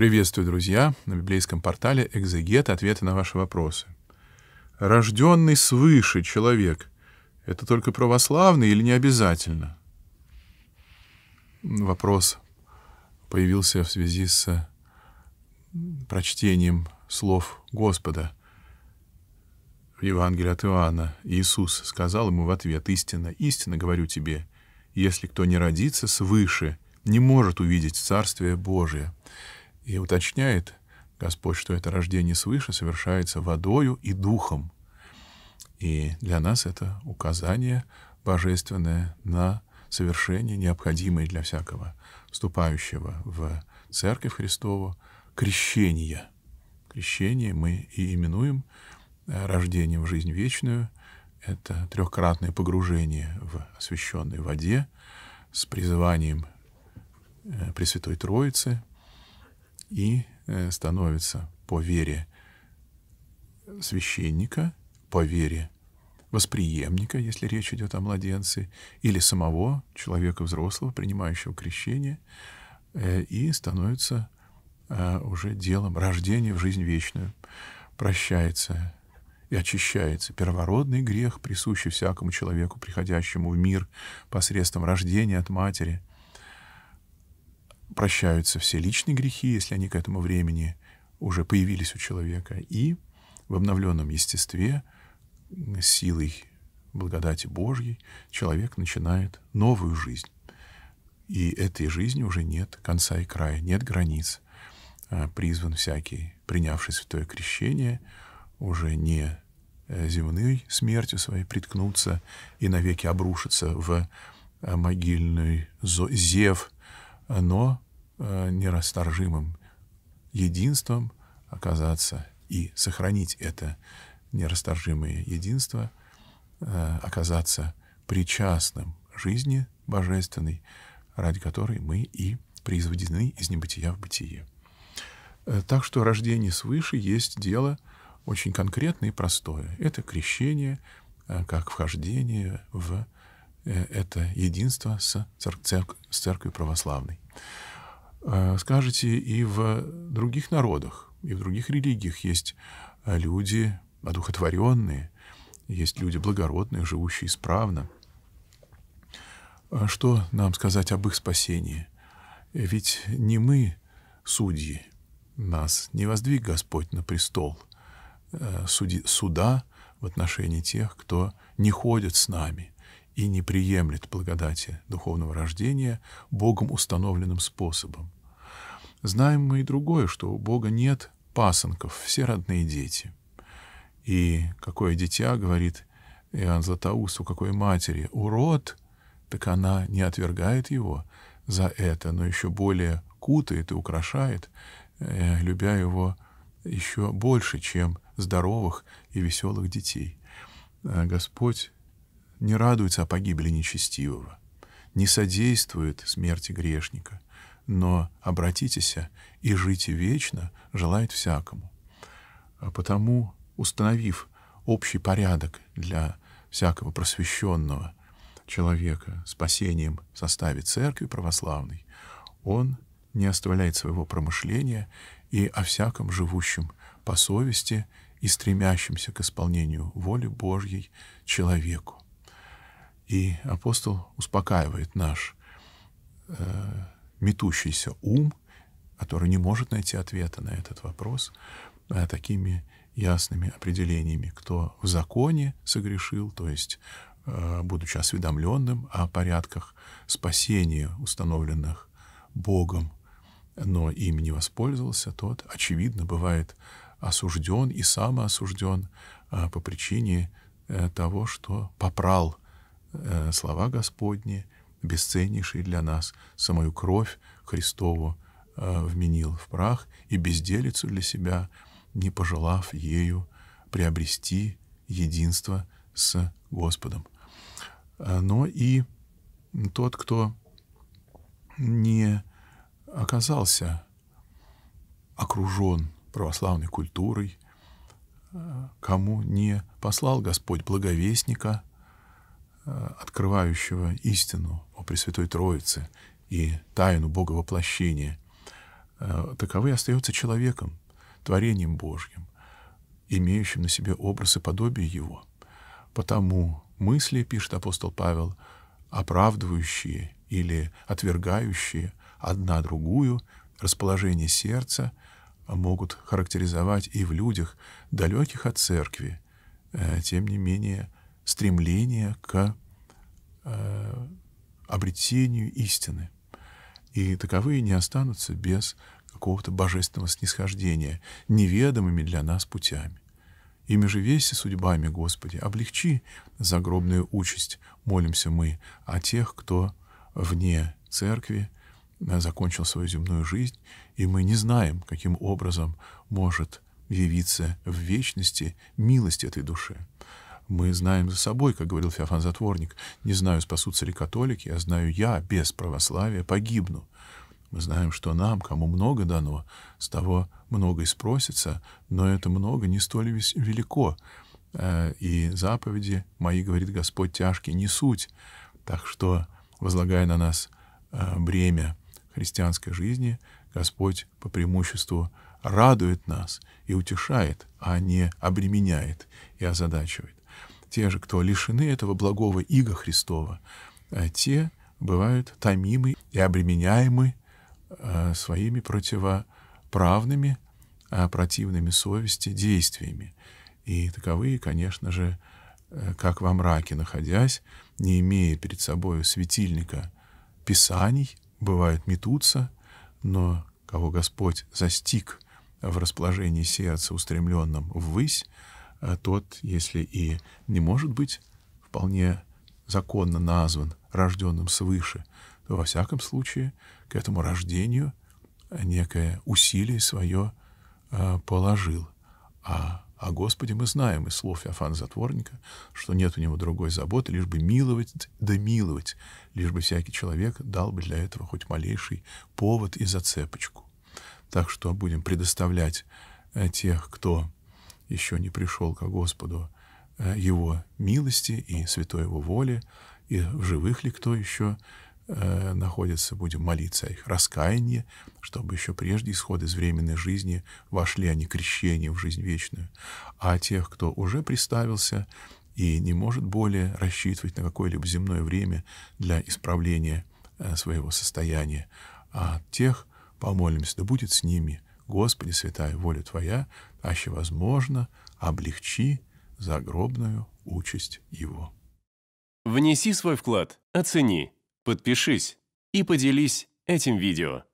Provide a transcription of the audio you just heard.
Приветствую, друзья, на библейском портале «Экзегет. Ответы на ваши вопросы». Рожденный свыше человек — это только православный или не обязательно? Вопрос появился в связи с э, прочтением слов Господа в Евангелии от Иоанна. Иисус сказал ему в ответ «Истина, истина говорю тебе, если кто не родится свыше, не может увидеть Царствие Божие». И уточняет Господь, что это рождение свыше совершается водою и духом. И для нас это указание божественное на совершение, необходимое для всякого вступающего в Церковь Христову, крещение. Крещение мы и именуем э, рождением в жизнь вечную. Это трехкратное погружение в освященной воде с призыванием э, Пресвятой Троицы — и э, становится по вере священника, по вере восприемника, если речь идет о младенце, или самого человека взрослого, принимающего крещение, э, и становится э, уже делом рождения в жизнь вечную. Прощается и очищается первородный грех, присущий всякому человеку, приходящему в мир посредством рождения от матери, прощаются все личные грехи, если они к этому времени уже появились у человека, и в обновленном естестве силой благодати Божьей человек начинает новую жизнь. И этой жизни уже нет конца и края, нет границ. А, призван всякий, принявший святое крещение, уже не э, земной смертью своей приткнуться и навеки обрушиться в а, могильную зев но э, нерасторжимым единством оказаться и сохранить это нерасторжимое единство, э, оказаться причастным жизни божественной, ради которой мы и произведены из небытия в бытие. Э, так что рождение свыше есть дело очень конкретное и простое. Это крещение, как вхождение в Э, это единство с, церк- с церковью православной. Э, скажете, и в других народах, и в других религиях есть э, люди одухотворенные, есть люди благородные, живущие исправно. Что нам сказать об их спасении? Ведь не мы судьи, нас не воздвиг Господь на престол суди, суда в отношении тех, кто не ходит с нами – и не приемлет благодати духовного рождения Богом установленным способом. Знаем мы и другое, что у Бога нет пасынков, все родные дети. И какое дитя, говорит Иоанн Златоуст, у какой матери, урод, так она не отвергает его за это, но еще более кутает и украшает, э, любя его еще больше, чем здоровых и веселых детей. Э, Господь не радуется о погибели нечестивого, не содействует смерти грешника, но обратитесь и жите вечно, желает всякому. А потому, установив общий порядок для всякого просвещенного человека спасением в составе церкви православной, он не оставляет своего промышления и о всяком живущем по совести и стремящемся к исполнению воли Божьей человеку. И апостол успокаивает наш э, метущийся ум, который не может найти ответа на этот вопрос, э, такими ясными определениями, кто в законе согрешил, то есть э, будучи осведомленным о порядках спасения, установленных Богом, но им не воспользовался, тот, очевидно, бывает осужден и самоосужден э, по причине э, того, что попрал Э, слова Господни, бесценнейшие для нас, самую кровь Христову э, вменил в прах и безделицу для себя, не пожелав ею приобрести единство с Господом. Э, но и тот, кто не оказался окружен православной культурой, кому не послал Господь благовестника – Э, открывающего истину о Пресвятой Троице и тайну Бога воплощения, э, таковы остается человеком, творением Божьим, имеющим на себе образ и подобие Его. Потому мысли, пишет апостол Павел, оправдывающие или отвергающие одна другую расположение сердца могут характеризовать и в людях, далеких от церкви, э, тем не менее, стремление к э, обретению истины. И таковые не останутся без какого-то божественного снисхождения, неведомыми для нас путями. Ими же веси судьбами, Господи, облегчи загробную участь, молимся мы, о тех, кто вне церкви э, закончил свою земную жизнь, и мы не знаем, каким образом может явиться в вечности милость этой души мы знаем за собой, как говорил Феофан Затворник. Не знаю, спасутся ли католики, а знаю я, без православия погибну. Мы знаем, что нам, кому много дано, с того много и спросится, но это много не столь велико. Э, и заповеди мои, говорит Господь, тяжкие не суть. Так что, возлагая на нас э, бремя христианской жизни, Господь по преимуществу радует нас и утешает, а не обременяет и озадачивает. Те же, кто лишены этого благого иго Христова, э, те бывают томимы и обременяемы э, своими противоправными, э, противными совести действиями. И таковые, конечно же, как во мраке находясь, не имея перед собой светильника писаний, бывают метутся, но кого Господь застиг в расположении сердца, устремленном ввысь, а тот, если и не может быть вполне законно назван рожденным свыше, то во всяком случае к этому рождению некое усилие свое а, положил. А о Господе мы знаем из слов Иофана Затворника, что нет у него другой заботы, лишь бы миловать да миловать, лишь бы всякий человек дал бы для этого хоть малейший повод и зацепочку. Так что будем предоставлять э, тех, кто еще не пришел ко Господу э, его милости и святой его воли и в живых ли кто еще э, находится, будем молиться о их раскаянии, чтобы еще прежде исход из временной жизни вошли они а крещение в жизнь вечную. А тех, кто уже приставился и не может более рассчитывать на какое-либо земное время для исправления э, своего состояния, а тех помолимся, да будет с ними, Господи, святая воля Твоя, аще возможно облегчи загробную участь его. Внеси свой вклад, оцени, подпишись и поделись этим видео.